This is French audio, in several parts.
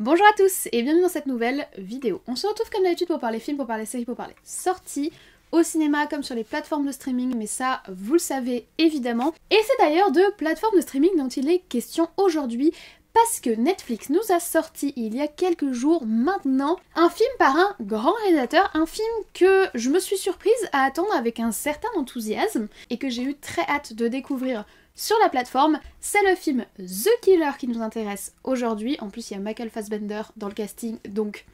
Bonjour à tous et bienvenue dans cette nouvelle vidéo. On se retrouve comme d'habitude pour parler films, pour parler séries, pour parler sorties, au cinéma comme sur les plateformes de streaming, mais ça vous le savez évidemment. Et c'est d'ailleurs de plateformes de streaming dont il est question aujourd'hui parce que Netflix nous a sorti il y a quelques jours maintenant un film par un grand réalisateur, un film que je me suis surprise à attendre avec un certain enthousiasme et que j'ai eu très hâte de découvrir sur la plateforme. C'est le film The Killer qui nous intéresse aujourd'hui. En plus, il y a Michael Fassbender dans le casting, donc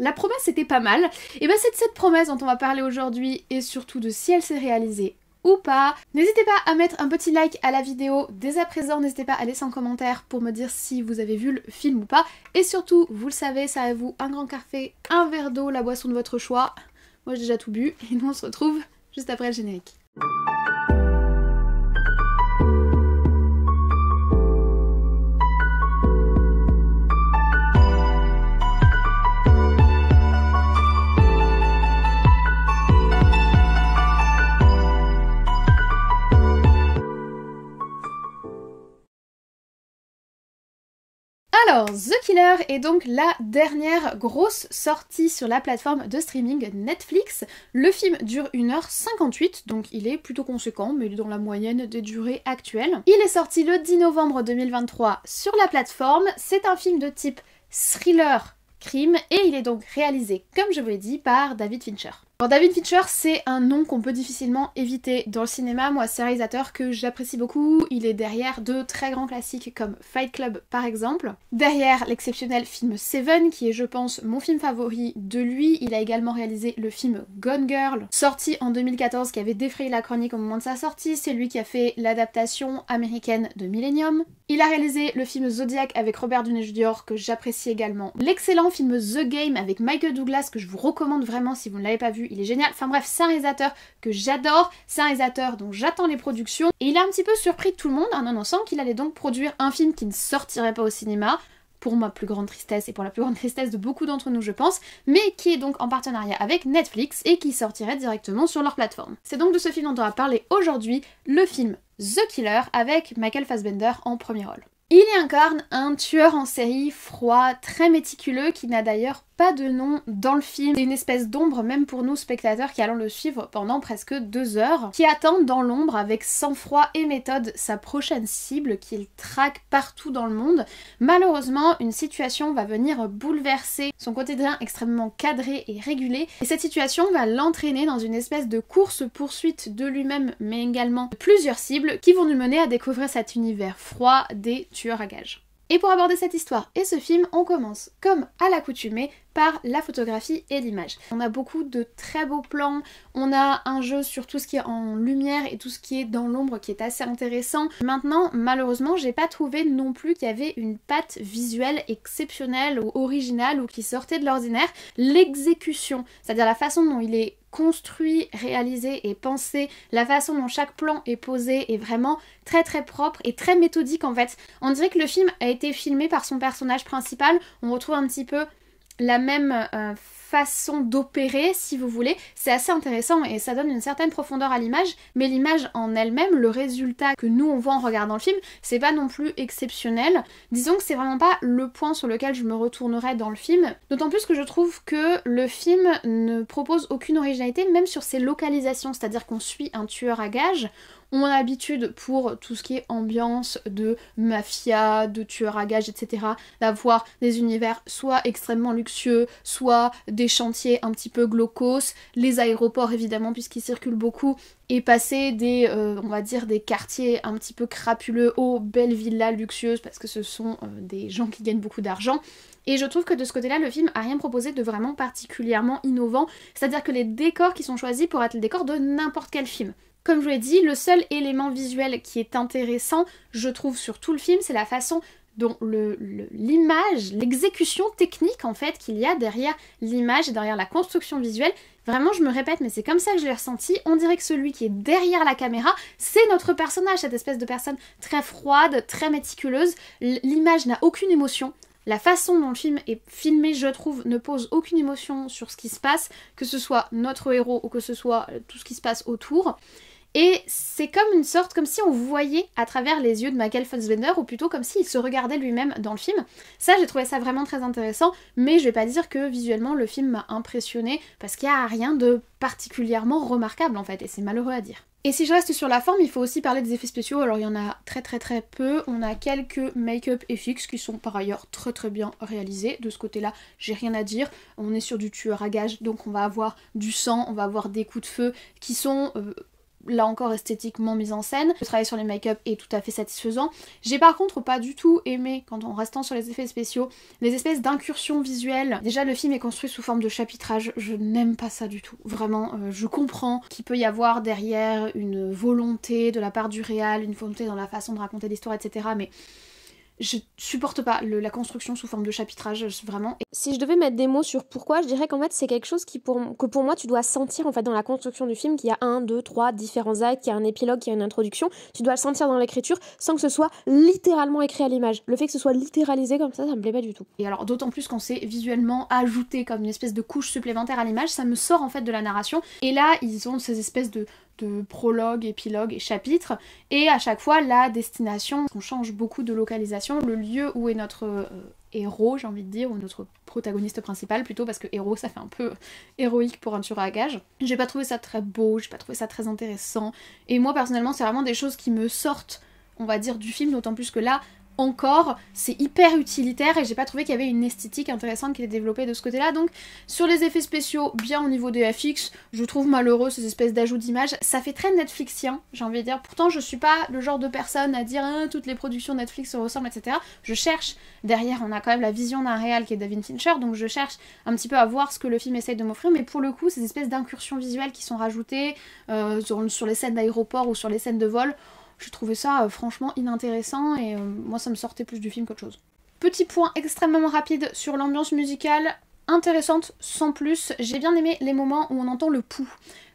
la promesse était pas mal. Et bien, c'est de cette promesse dont on va parler aujourd'hui et surtout de si elle s'est réalisée ou pas. N'hésitez pas à mettre un petit like à la vidéo dès à présent, n'hésitez pas à laisser un commentaire pour me dire si vous avez vu le film ou pas. Et surtout, vous le savez, ça à vous un grand café, un verre d'eau, la boisson de votre choix. Moi j'ai déjà tout bu et nous on se retrouve juste après le générique. The Killer est donc la dernière grosse sortie sur la plateforme de streaming Netflix. Le film dure 1h58, donc il est plutôt conséquent, mais dans la moyenne des durées actuelles. Il est sorti le 10 novembre 2023 sur la plateforme. C'est un film de type thriller crime et il est donc réalisé, comme je vous l'ai dit, par David Fincher. David Fincher, c'est un nom qu'on peut difficilement éviter dans le cinéma. Moi, c'est un réalisateur que j'apprécie beaucoup. Il est derrière deux très grands classiques comme Fight Club par exemple. Derrière l'exceptionnel film Seven, qui est je pense mon film favori de lui. Il a également réalisé le film Gone Girl, sorti en 2014, qui avait défrayé la chronique au moment de sa sortie. C'est lui qui a fait l'adaptation américaine de Millennium. Il a réalisé le film Zodiac avec Robert Downey Jr. que j'apprécie également. L'excellent film The Game avec Michael Douglas que je vous recommande vraiment si vous ne l'avez pas vu il est génial. Enfin bref, c'est un réalisateur que j'adore, c'est un réalisateur dont j'attends les productions. Et il a un petit peu surpris tout le monde en annonçant qu'il allait donc produire un film qui ne sortirait pas au cinéma, pour ma plus grande tristesse et pour la plus grande tristesse de beaucoup d'entre nous je pense, mais qui est donc en partenariat avec Netflix et qui sortirait directement sur leur plateforme. C'est donc de ce film dont on va parler aujourd'hui, le film The Killer avec Michael Fassbender en premier rôle. Il y incarne un tueur en série froid, très méticuleux, qui n'a d'ailleurs pas de nom dans le film. C'est une espèce d'ombre même pour nous spectateurs qui allons le suivre pendant presque deux heures, qui attend dans l'ombre avec sang-froid et méthode sa prochaine cible qu'il traque partout dans le monde. Malheureusement, une situation va venir bouleverser son quotidien extrêmement cadré et régulé, et cette situation va l'entraîner dans une espèce de course-poursuite de lui-même, mais également de plusieurs cibles qui vont nous mener à découvrir cet univers froid des tueurs à gages. Et pour aborder cette histoire et ce film, on commence comme à l'accoutumée par la photographie et l'image. On a beaucoup de très beaux plans, on a un jeu sur tout ce qui est en lumière et tout ce qui est dans l'ombre qui est assez intéressant. Maintenant, malheureusement, j'ai pas trouvé non plus qu'il y avait une patte visuelle exceptionnelle ou originale ou qui sortait de l'ordinaire. L'exécution, c'est-à-dire la façon dont il est construit, réalisé et pensé, la façon dont chaque plan est posé est vraiment très très propre et très méthodique en fait. On dirait que le film a été filmé par son personnage principal, on retrouve un petit peu la même euh, façon d'opérer, si vous voulez. C'est assez intéressant et ça donne une certaine profondeur à l'image, mais l'image en elle-même, le résultat que nous on voit en regardant le film, c'est pas non plus exceptionnel. Disons que c'est vraiment pas le point sur lequel je me retournerai dans le film, d'autant plus que je trouve que le film ne propose aucune originalité, même sur ses localisations, c'est-à-dire qu'on suit un tueur à gages, on a l'habitude pour tout ce qui est ambiance de mafia, de tueurs à gages, etc., d'avoir des univers soit extrêmement luxueux, soit des chantiers un petit peu glaucos, les aéroports évidemment puisqu'ils circulent beaucoup, et passer des, euh, on va dire, des quartiers un petit peu crapuleux aux belles villas luxueuses parce que ce sont euh, des gens qui gagnent beaucoup d'argent. Et je trouve que de ce côté-là, le film a rien proposé de vraiment particulièrement innovant. C'est-à-dire que les décors qui sont choisis pour être les décors de n'importe quel film. Comme je vous l'ai dit, le seul élément visuel qui est intéressant, je trouve, sur tout le film, c'est la façon dont l'image, l'exécution technique en fait qu'il y a derrière l'image et derrière la construction visuelle. Vraiment, je me répète, mais c'est comme ça que je l'ai ressenti. On dirait que celui qui est derrière la caméra, c'est notre personnage, cette espèce de personne très froide, très méticuleuse. L'image n'a aucune émotion. La façon dont le film est filmé, je trouve, ne pose aucune émotion sur ce qui se passe, que ce soit notre héros ou que ce soit euh, tout ce qui se passe autour. Et c'est comme une sorte, comme si on voyait à travers les yeux de Michael Fassbender, ou plutôt comme s'il se regardait lui-même dans le film. Ça, j'ai trouvé ça vraiment très intéressant, mais je vais pas dire que visuellement le film m'a impressionné, parce qu'il y a rien de particulièrement remarquable en fait, et c'est malheureux à dire. Et si je reste sur la forme, il faut aussi parler des effets spéciaux. Alors il y en a très très très peu. On a quelques make-up et fixes qui sont par ailleurs très très bien réalisés. De ce côté-là, j'ai rien à dire. On est sur du tueur à gage, donc on va avoir du sang, on va avoir des coups de feu qui sont euh, là encore esthétiquement mise en scène. Le travail sur les make-up est tout à fait satisfaisant. J'ai par contre pas du tout aimé, quand en restant sur les effets spéciaux, les espèces d'incursions visuelles. Déjà le film est construit sous forme de chapitrage, je n'aime pas ça du tout. Vraiment, euh, je comprends qu'il peut y avoir derrière une volonté de la part du réal, une volonté dans la façon de raconter l'histoire, etc. Mais je supporte pas la construction sous forme de chapitrage, vraiment. Si je devais mettre des mots sur pourquoi, je dirais qu'en fait, c'est quelque chose que pour moi, tu dois sentir en fait dans la construction du film, qu'il y a un, deux, trois différents actes, qu'il y a un épilogue, qu'il y a une introduction. Tu dois le sentir dans l'écriture sans que ce soit littéralement écrit à l'image. Le fait que ce soit littéralisé comme ça, ça me plaît pas du tout. Et alors, d'autant plus qu'on s'est visuellement ajouté comme une espèce de couche supplémentaire à l'image, ça me sort en fait de la narration. Et là, ils ont ces espèces de, prologue, épilogue et chapitre. Et à chaque fois, la destination, on change beaucoup de localisation. Le lieu où est notre euh, héros, j'ai envie de dire, ou notre protagoniste principal plutôt, parce que héros, ça fait un peu euh, héroïque pour un tueur à gage. J'ai pas trouvé ça très beau, j'ai pas trouvé ça très intéressant. Et moi, personnellement, c'est vraiment des choses qui me sortent on va dire, du film, d'autant plus que là, encore, c'est hyper utilitaire et j'ai pas trouvé qu'il y avait une esthétique intéressante qui était développée de ce côté-là. Donc sur les effets spéciaux, bien au niveau des FX, je trouve malheureux ces espèces d'ajouts d'images. Ça fait très Netflixien, j'ai envie de dire. Pourtant, je suis pas le genre de personne à dire hein, toutes les productions Netflix se ressemblent, etc. Je cherche. Derrière, on a quand même la vision d'un réal qui est David Fincher, donc je cherche un petit peu à voir ce que le film essaye de m'offrir. Mais pour le coup, ces espèces d'incursions visuelles qui sont rajoutées euh, sur les scènes d'aéroport ou sur les scènes de vol, je trouvais ça euh, franchement inintéressant et euh, moi ça me sortait plus du film qu'autre chose. Petit point extrêmement rapide sur l'ambiance musicale, intéressante sans plus. J'ai bien aimé les moments où on entend le pouls.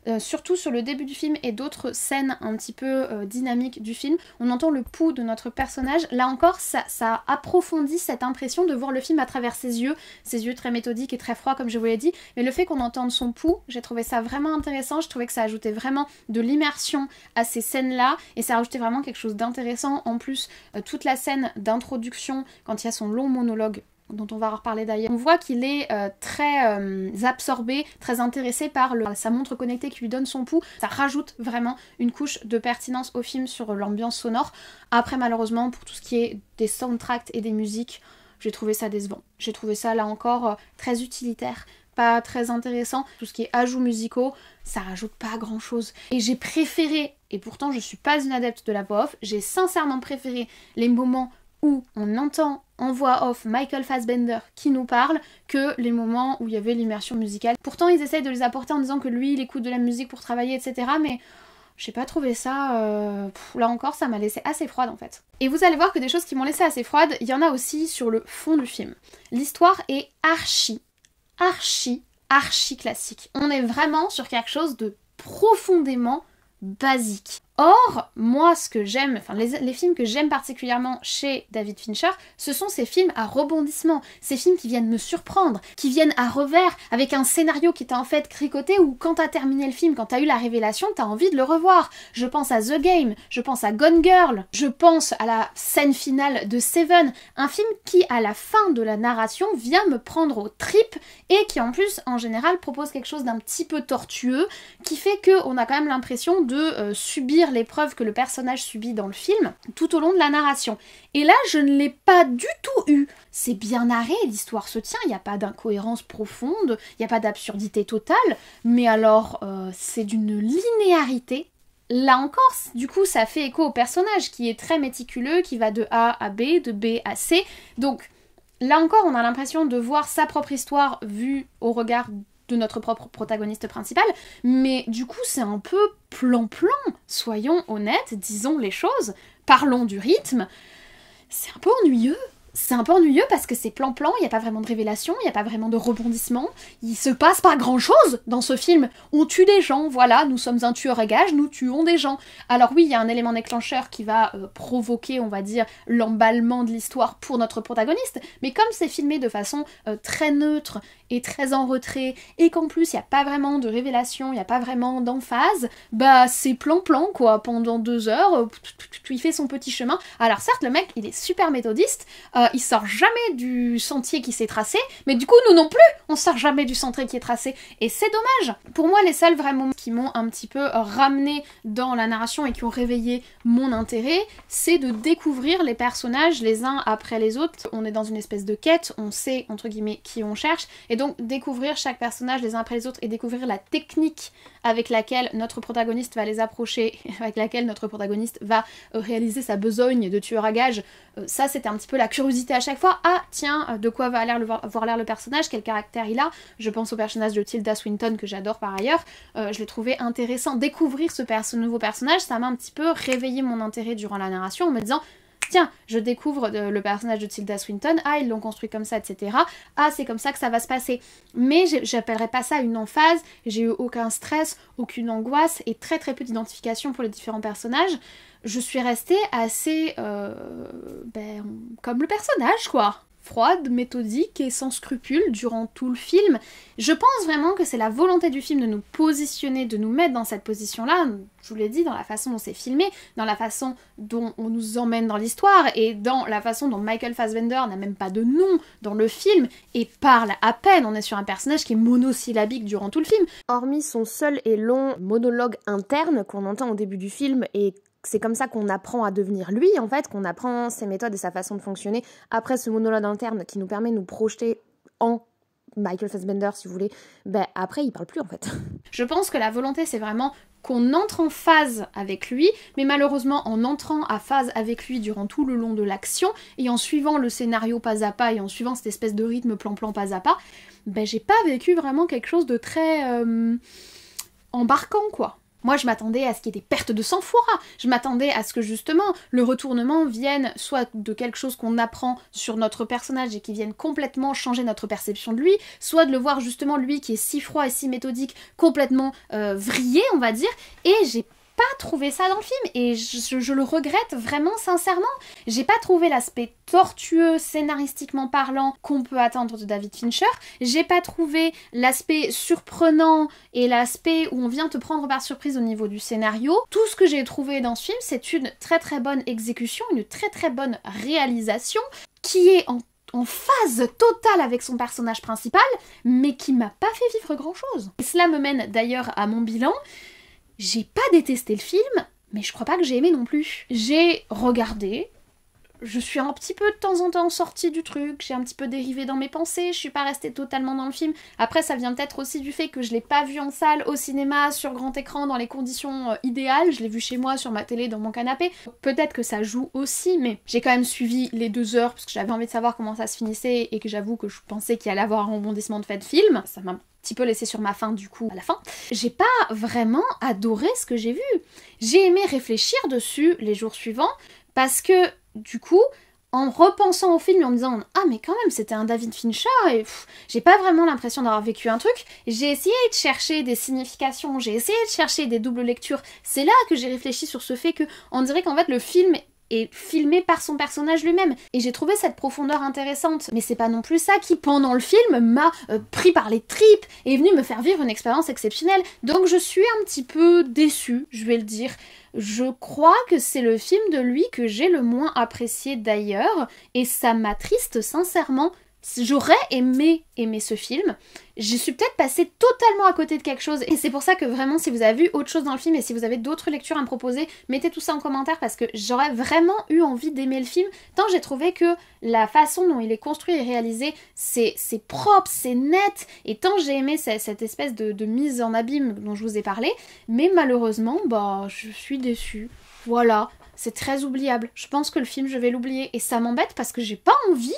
Euh, surtout sur le début du film et d'autres scènes un petit peu euh, dynamiques du film, on entend le pouls de notre personnage. Là encore, ça, ça, approfondit cette impression de voir le film à travers ses yeux, ses yeux très méthodiques et très froids comme je vous l'ai dit, mais le fait qu'on entende son pouls, j'ai trouvé ça vraiment intéressant, je trouvais que ça ajoutait vraiment de l'immersion à ces scènes-là, et ça ajoutait vraiment quelque chose d'intéressant. En plus, euh, toute la scène d'introduction, quand il y a son long monologue dont on va reparler d'ailleurs, on voit qu'il est euh, très euh, absorbé, très intéressé par sa montre connectée qui lui donne son pouls. Ça rajoute vraiment une couche de pertinence au film sur l'ambiance sonore. Après, malheureusement, pour tout ce qui est des soundtracks et des musiques, j'ai trouvé ça décevant. J'ai trouvé ça là encore euh, très utilitaire, pas très intéressant. Tout ce qui est ajouts musicaux, ça rajoute pas grand chose. Et j'ai préféré, et pourtant je suis pas une adepte de la voix j'ai sincèrement préféré les moments où on entend en voix off Michael Fassbender qui nous parle que les moments où il y avait l'immersion musicale. Pourtant, ils essayent de les apporter en disant que lui, il écoute de la musique pour travailler, etc. Mais j'ai pas trouvé ça. Euh, là encore, ça m'a laissé assez froide en fait. Et vous allez voir que des choses qui m'ont laissé assez froide, il y en a aussi sur le fond du film. L'histoire est archi, archi, archi classique. On est vraiment sur quelque chose de profondément basique. Or, moi, ce que j'aime, enfin, les, films que j'aime particulièrement chez David Fincher, ce sont ces films à rebondissement, ces films qui viennent me surprendre, qui viennent à revers, avec un scénario qui t'a en fait cricoté ou quand t'as terminé le film, quand t'as eu la révélation, t'as envie de le revoir. Je pense à The Game, je pense à Gone Girl, je pense à la scène finale de Seven, un film qui, à la fin de la narration, vient me prendre au trip et qui, en plus, en général, propose quelque chose d'un petit peu tortueux, qui fait on a quand même l'impression de euh, subir l'épreuve que le personnage subit dans le film tout au long de la narration. Et là, je ne l'ai pas du tout eu. C'est bien narré, l'histoire se tient, il n'y a pas d'incohérence profonde, il n'y a pas d'absurdité totale, mais alors euh, c'est d'une linéarité Là encore, du coup, ça fait écho au personnage qui est très méticuleux, qui va de A à B, de B à C. Donc, là encore, on a l'impression de voir sa propre histoire vue au regard de notre propre protagoniste principal, mais du coup c'est un peu plan-plan, soyons honnêtes, disons les choses, parlons du rythme, c'est un peu ennuyeux c'est un peu ennuyeux parce que c'est plan-plan, il n'y a pas vraiment de révélation, il n'y a pas vraiment de rebondissement, il se passe pas grand-chose dans ce film. On tue des gens, voilà, nous sommes un tueur à gage, nous tuons des gens. Alors oui, il y a un élément déclencheur qui va euh, provoquer, on va dire, l'emballement de l'histoire pour notre protagoniste, mais comme c'est filmé de façon euh, très neutre et très en retrait, et qu'en plus il n'y a pas vraiment de révélation, il n'y a pas vraiment d'emphase, bah c'est plan-plan quoi, pendant deux heures, euh, il fait son petit chemin. Alors certes, le mec, il est super méthodiste, il sort jamais du sentier qui s'est tracé, mais du coup, nous non plus, on sort jamais du sentier qui est tracé. Et c'est dommage. Pour moi, les seuls moments qui m'ont un petit peu ramené dans la narration et qui ont réveillé mon intérêt, c'est de découvrir les personnages les uns après les autres. On est dans une espèce de quête, on sait entre guillemets qui on cherche, et donc découvrir chaque personnage les uns après les autres et découvrir la technique avec laquelle notre protagoniste va les approcher, avec laquelle notre protagoniste va euh, réaliser sa besogne de tueur à gage, euh, ça c'était un petit peu la curiosité à chaque fois. Ah tiens, euh, de quoi va l'air voir l'air le personnage, quel caractère il a. Je pense au personnage de Tilda Swinton que j'adore par ailleurs. Euh, je l'ai trouvé intéressant. Découvrir ce, nouveau personnage, ça m'a un petit peu réveillé mon intérêt durant la narration en me disant tiens, je découvre euh, le personnage de Tilda Swinton, ah, ils l'ont construit comme ça, etc. Ah, c'est comme ça que ça va se passer. Mais j'appellerais pas ça une emphase, j'ai eu aucun stress, aucune angoisse et très très peu d'identification pour les différents personnages. Je suis restée assez. Euh, ben, comme le personnage, quoi froide, méthodique et sans scrupule durant tout le film. Je pense vraiment que c'est la volonté du film de nous positionner, de nous mettre dans cette position-là, je vous l'ai dit, dans la façon dont c'est filmé, dans la façon dont on nous emmène dans l'histoire et dans la façon dont Michael Fassbender n'a même pas de nom dans le film et parle à peine. On est sur un personnage qui est monosyllabique durant tout le film. Hormis son seul et long monologue interne qu'on entend au début du film et c'est comme ça qu'on apprend à devenir lui, en fait, qu'on apprend ses méthodes et sa façon de fonctionner. Après, ce monologue interne qui nous permet de nous projeter en Michael Fassbender, si vous voulez, ben après, il parle plus, en fait. Je pense que la volonté, c'est vraiment qu'on entre en phase avec lui, mais malheureusement en entrant à phase avec lui durant tout le long de l'action et en suivant le scénario pas à pas et en suivant cette espèce de rythme plan-plan pas à pas, ben j'ai pas vécu vraiment quelque chose de très euh, embarquant quoi. Moi, je m'attendais à ce qu'il y ait des pertes de sang-froid. Je m'attendais à ce que justement le retournement vienne soit de quelque chose qu'on apprend sur notre personnage et qui vienne complètement changer notre perception de lui, soit de le voir justement lui qui est si froid et si méthodique complètement euh, vrillé, on va dire. Et j'ai pas trouvé ça dans le film et je, le regrette vraiment sincèrement. J'ai pas trouvé l'aspect tortueux scénaristiquement parlant qu'on peut attendre de David Fincher. J'ai pas trouvé l'aspect surprenant et l'aspect où on vient te prendre par surprise au niveau du scénario. Tout ce que j'ai trouvé dans ce film, c'est une très très bonne exécution, une très très bonne réalisation qui est en phase totale avec son personnage principal, mais qui m'a pas fait vivre grand chose. Et cela me mène d'ailleurs à mon bilan. J'ai pas détesté le film, mais je crois pas que j'ai aimé non plus. J'ai regardé, je suis un petit peu de temps en temps sortie du truc, j'ai un petit peu dérivé dans mes pensées, je suis pas restée totalement dans le film. Après, ça vient peut-être aussi du fait que je l'ai pas vu en salle, au cinéma, sur grand écran, dans les conditions euh, idéales. Je l'ai vu chez moi, sur ma télé, dans mon canapé. Peut-être que ça joue aussi, mais j'ai quand même suivi les deux heures parce que j'avais envie de savoir comment ça se finissait et que j'avoue que je pensais qu'il allait avoir un rebondissement de fait de film. Ça m'a un petit peu laissé sur ma fin du coup à la fin, j'ai pas vraiment adoré ce que j'ai vu. J'ai aimé réfléchir dessus les jours suivants parce que du coup, en repensant au film et en me disant ah mais quand même c'était un David Fincher et j'ai pas vraiment l'impression d'avoir vécu un truc j'ai essayé de chercher des significations j'ai essayé de chercher des doubles lectures c'est là que j'ai réfléchi sur ce fait que on dirait qu'en fait le film et filmé par son personnage lui-même. Et j'ai trouvé cette profondeur intéressante. Mais c'est pas non plus ça qui, pendant le film, m'a euh, pris par les tripes et est venu me faire vivre une expérience exceptionnelle. Donc je suis un petit peu déçue, je vais le dire. Je crois que c'est le film de lui que j'ai le moins apprécié d'ailleurs, et ça m'attriste sincèrement J'aurais aimé aimer ce film. Je suis peut-être passée totalement à côté de quelque chose. Et c'est pour ça que vraiment, si vous avez vu autre chose dans le film et si vous avez d'autres lectures à me proposer, mettez tout ça en commentaire parce que j'aurais vraiment eu envie d'aimer le film. Tant j'ai trouvé que la façon dont il est construit et réalisé, c'est propre, c'est net. Et tant j'ai aimé cette, espèce de, de, mise en abîme dont je vous ai parlé. Mais malheureusement, bah, je suis déçue. Voilà, c'est très oubliable. Je pense que le film, je vais l'oublier. Et ça m'embête parce que j'ai pas envie.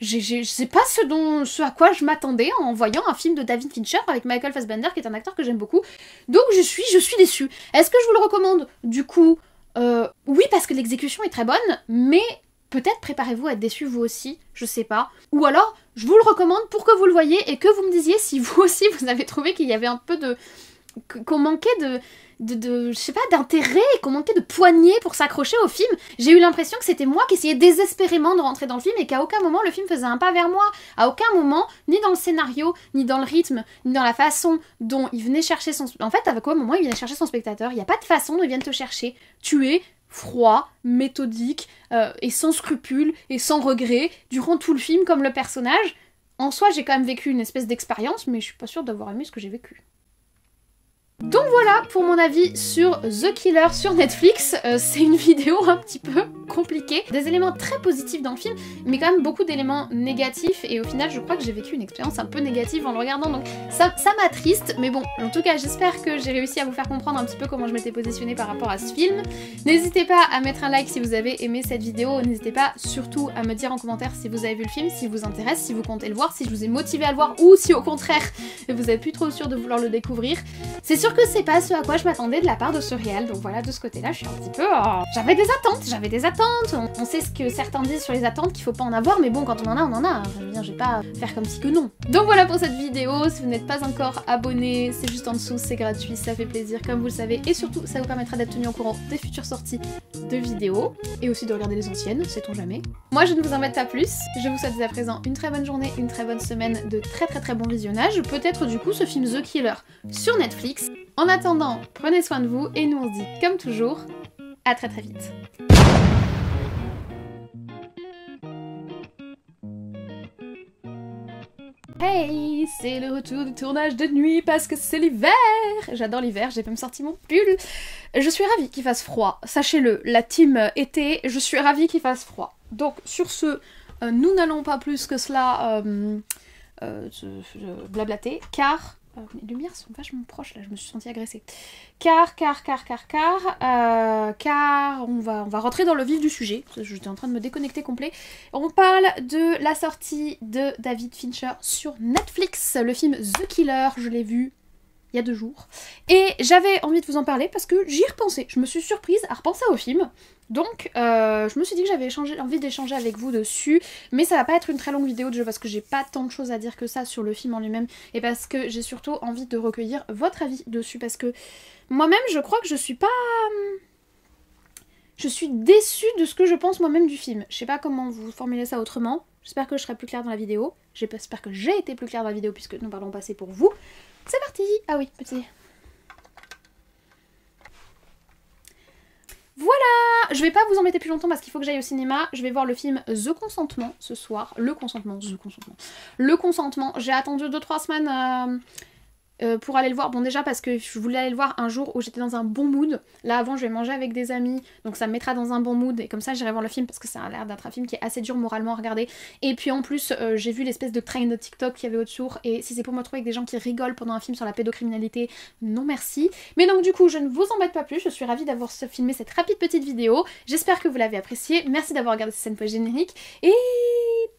Je sais pas ce, dont, ce à quoi je m'attendais en voyant un film de David Fincher avec Michael Fassbender, qui est un acteur que j'aime beaucoup. Donc je suis, je suis déçue. Est-ce que je vous le recommande Du coup, euh, oui, parce que l'exécution est très bonne, mais peut-être préparez-vous à être déçu vous aussi, je sais pas. Ou alors, je vous le recommande pour que vous le voyez et que vous me disiez si vous aussi vous avez trouvé qu'il y avait un peu de qu'on manquait de, de, je sais pas, d'intérêt, qu'on manquait de poignée pour s'accrocher au film. J'ai eu l'impression que c'était moi qui essayais désespérément de rentrer dans le film et qu'à aucun moment le film faisait un pas vers moi. À aucun moment, ni dans le scénario, ni dans le rythme, ni dans la façon dont il venait chercher son. En fait, à quoi moment il venait chercher son spectateur Il n'y a pas de façon dont il vient te chercher. Tu es froid, méthodique euh, et sans scrupules et sans regret durant tout le film comme le personnage. En soi, j'ai quand même vécu une espèce d'expérience, mais je suis pas sûre d'avoir aimé ce que j'ai vécu. Donc voilà pour mon avis sur The Killer sur Netflix. Euh, c'est une vidéo un petit peu compliquée. Des éléments très positifs dans le film, mais quand même beaucoup d'éléments négatifs. Et au final, je crois que j'ai vécu une expérience un peu négative en le regardant. Donc ça, ça triste Mais bon, en tout cas, j'espère que j'ai réussi à vous faire comprendre un petit peu comment je m'étais positionnée par rapport à ce film. N'hésitez pas à mettre un like si vous avez aimé cette vidéo. N'hésitez pas surtout à me dire en commentaire si vous avez vu le film, si vous intéresse, si vous comptez le voir, si je vous ai motivé à le voir ou si au contraire, vous êtes plus trop sûr de vouloir le découvrir. C'est que c'est pas ce à quoi je m'attendais de la part de ce réel donc voilà, de ce côté-là, je suis un petit peu... Oh, j'avais des attentes, j'avais des attentes on, sait ce que certains disent sur les attentes, qu'il faut pas en avoir, mais bon, quand on en a, on en a. je veux dire, je vais pas faire comme si que non. Donc voilà pour cette vidéo, si vous n'êtes pas encore abonné, c'est juste en dessous, c'est gratuit, ça fait plaisir, comme vous le savez, et surtout, ça vous permettra d'être tenu au courant des futures sorties de vidéos, et aussi de regarder les anciennes, sait-on jamais. Moi, je ne vous embête pas plus, je vous souhaite à présent une très bonne journée, une très bonne semaine, de très très très bon visionnage, peut-être du coup ce film The Killer sur Netflix, en attendant, prenez soin de vous et nous on se dit comme toujours, à très très vite. Hey, c'est le retour du tournage de nuit parce que c'est l'hiver J'adore l'hiver, j'ai même sorti mon pull. Je suis ravie qu'il fasse froid, sachez-le, la team été, je suis ravie qu'il fasse froid. Donc sur ce, euh, nous n'allons pas plus que cela euh, euh, blablater, car euh, les lumières sont vachement proches là, je me suis sentie agressée. Car, car, car, car, car, euh, car, on va, on va rentrer dans le vif du sujet. J'étais en train de me déconnecter complet. On parle de la sortie de David Fincher sur Netflix, le film The Killer. Je l'ai vu il y a deux jours. Et j'avais envie de vous en parler parce que j'y repensais. Je me suis surprise à repenser au film. Donc, euh, je me suis dit que j'avais envie d'échanger avec vous dessus, mais ça va pas être une très longue vidéo de jeu parce que j'ai pas tant de choses à dire que ça sur le film en lui-même et parce que j'ai surtout envie de recueillir votre avis dessus parce que moi-même, je crois que je suis pas hum, je suis déçue de ce que je pense moi-même du film. Je sais pas comment vous formuler ça autrement. J'espère que je serai plus claire dans la vidéo. J'espère que j'ai été plus claire dans la vidéo puisque nous parlons passé pour vous. C'est parti Ah oui, petit. Voilà Je vais pas vous embêter plus longtemps parce qu'il faut que j'aille au cinéma. Je vais voir le film The Consentement ce soir. Le consentement, The Consentement. Le consentement. J'ai attendu 2-3 semaines... Euh, euh, pour aller le voir. Bon déjà parce que je voulais aller le voir un jour où j'étais dans un bon mood. Là avant je vais manger avec des amis, donc ça me mettra dans un bon mood et comme ça j'irai voir le film parce que ça a l'air d'être un film qui est assez dur moralement à regarder. Et puis en plus euh, j'ai vu l'espèce de train de TikTok qu'il y avait autour et si c'est pour me retrouver avec des gens qui rigolent pendant un film sur la pédocriminalité, non merci. Mais donc du coup je ne vous embête pas plus, je suis ravie d'avoir filmé cette rapide petite vidéo. J'espère que vous l'avez appréciée. Merci d'avoir regardé cette scène générique et